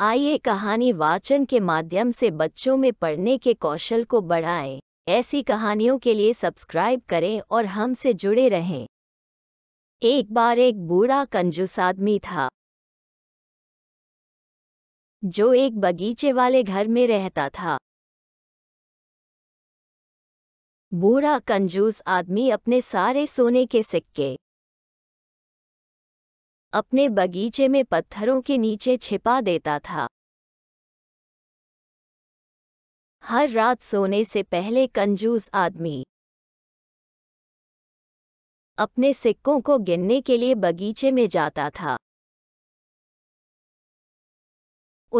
आइए कहानी वाचन के माध्यम से बच्चों में पढ़ने के कौशल को बढ़ाएं। ऐसी कहानियों के लिए सब्सक्राइब करें और हमसे जुड़े रहें एक बार एक बूढ़ा कंजूस आदमी था जो एक बगीचे वाले घर में रहता था बूढ़ा कंजूस आदमी अपने सारे सोने के सिक्के अपने बगीचे में पत्थरों के नीचे छिपा देता था हर रात सोने से पहले कंजूस आदमी अपने सिक्कों को गिनने के लिए बगीचे में जाता था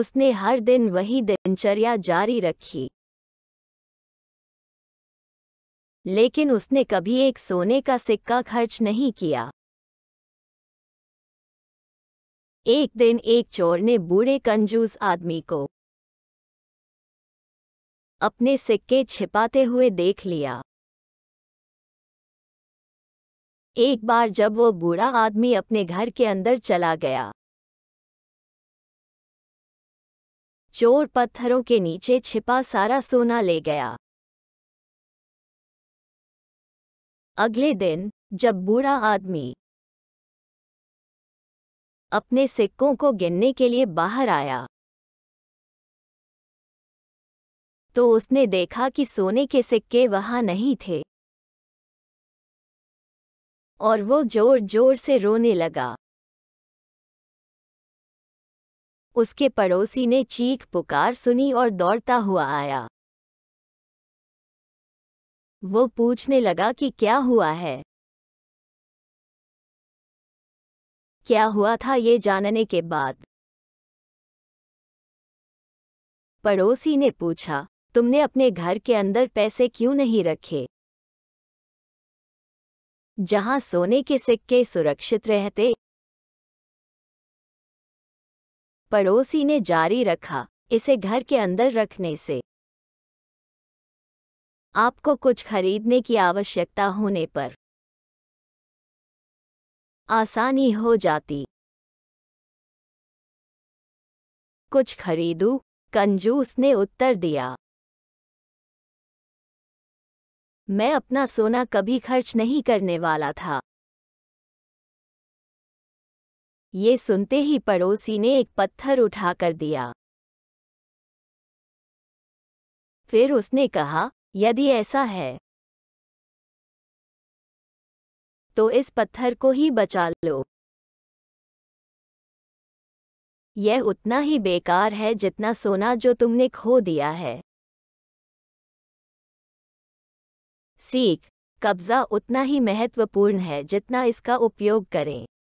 उसने हर दिन वही दिनचर्या जारी रखी लेकिन उसने कभी एक सोने का सिक्का खर्च नहीं किया एक दिन एक चोर ने बूढ़े कंजूस आदमी को अपने सिक्के छिपाते हुए देख लिया एक बार जब वो बूढ़ा आदमी अपने घर के अंदर चला गया चोर पत्थरों के नीचे छिपा सारा सोना ले गया अगले दिन जब बूढ़ा आदमी अपने सिक्कों को गिनने के लिए बाहर आया तो उसने देखा कि सोने के सिक्के वहां नहीं थे और वो जोर जोर से रोने लगा उसके पड़ोसी ने चीख पुकार सुनी और दौड़ता हुआ आया वो पूछने लगा कि क्या हुआ है क्या हुआ था ये जानने के बाद पड़ोसी ने पूछा तुमने अपने घर के अंदर पैसे क्यों नहीं रखे जहां सोने के सिक्के सुरक्षित रहते पड़ोसी ने जारी रखा इसे घर के अंदर रखने से आपको कुछ खरीदने की आवश्यकता होने पर आसानी हो जाती कुछ खरीदू कंजूस ने उत्तर दिया मैं अपना सोना कभी खर्च नहीं करने वाला था ये सुनते ही पड़ोसी ने एक पत्थर उठा कर दिया फिर उसने कहा यदि ऐसा है तो इस पत्थर को ही बचा लो यह उतना ही बेकार है जितना सोना जो तुमने खो दिया है सीख कब्जा उतना ही महत्वपूर्ण है जितना इसका उपयोग करें